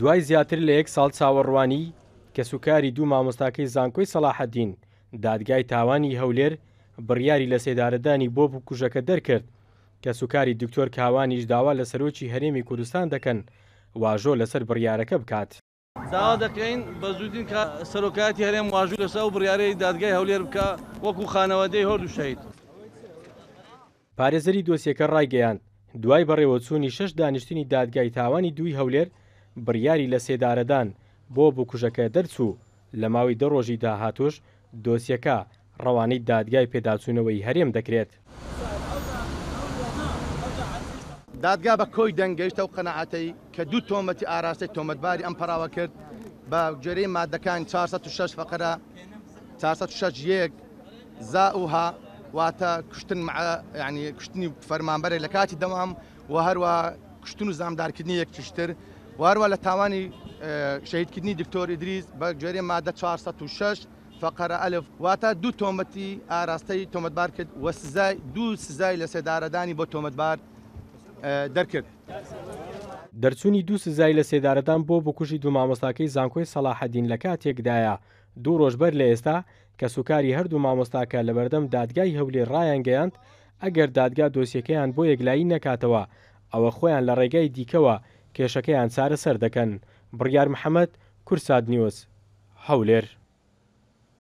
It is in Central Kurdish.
دوای زیاتر لە یەک ساڵ چاوەڕوانی کە سوکاری دوو مامۆستاکەی زانکۆی سەلاحەدین دادگای تاوانی هەولێر بڕیاری لە سێدارەدانی بۆ بکوژەکە دەرکرد کە سوکاری دکتۆر کاوانیش داوا لە سەرۆکی هەرێمی کوردستان دەکەن واژۆ لەسەر بڕیارەکە بکات. داوا دەکەین بە زودین کە سەرۆکاتی هەرێم واژوو لەسە و بڕیارەی دادگای هەولێر بکە وەکو خانەوەدەی هەردوو شەید. پارێزەری دۆسیەکە ڕایگەیاند دوای بەڕێوەچوونی شش دانیشتنی دادگای تاوانی دوی هەولێر بڕیاری لە سێدارەدان بۆ بکوژەکە دەرچوو لە ماوەی دەڕۆژی داهاتوش دۆسیەکە ڕەوانەی دادگای پێداچوونەوەی هەرێم دەکرێت. دادگا بە کۆی دەنگەشتە و قەنەعاتەی کە دوو تۆمەتی ئاراستی تۆمەتباری ئەم پراوە کرد بە جێرەی مادەکان 406 فقرە 406 یەک زاوها واتە کوشتن ینی کوشتنی فەرمانبەرێک لە کاتی دەوام و هەروە کوشتن و زامدارکردنی یەک تشتر واروە لە تاوانی شەیدکردنی دکتۆری دریز بە گوێری مادە 406 فقرە ئەلف واتە دوو تۆمەتی ئاراستەی تۆمەتبار کرد وە سزای دوو سزای لە سێدارەدانی بۆ تۆمەتبار دەرکرد. دەرچوونی دوو سزای لە سێدارەدان بۆ بکوشی دوو مامۆستاکەی زانکۆی سەلاحەدین لە کاتێکدایە دوو ڕۆژبەر لە ئێستا کە سوکاری هەردوو مامۆستاکە لە بەردەم دادگای هەولێ ڕایان گەیاند ئەگەر دادگا دۆسیەکەیان بۆ یەکلایی نەکاتەوە ئەوە خۆیان لە ڕێگای دیکەوە کێشەکەیان چارە سەر دەکەن بڕیار محەممەد کورساد نیوەس هەولێر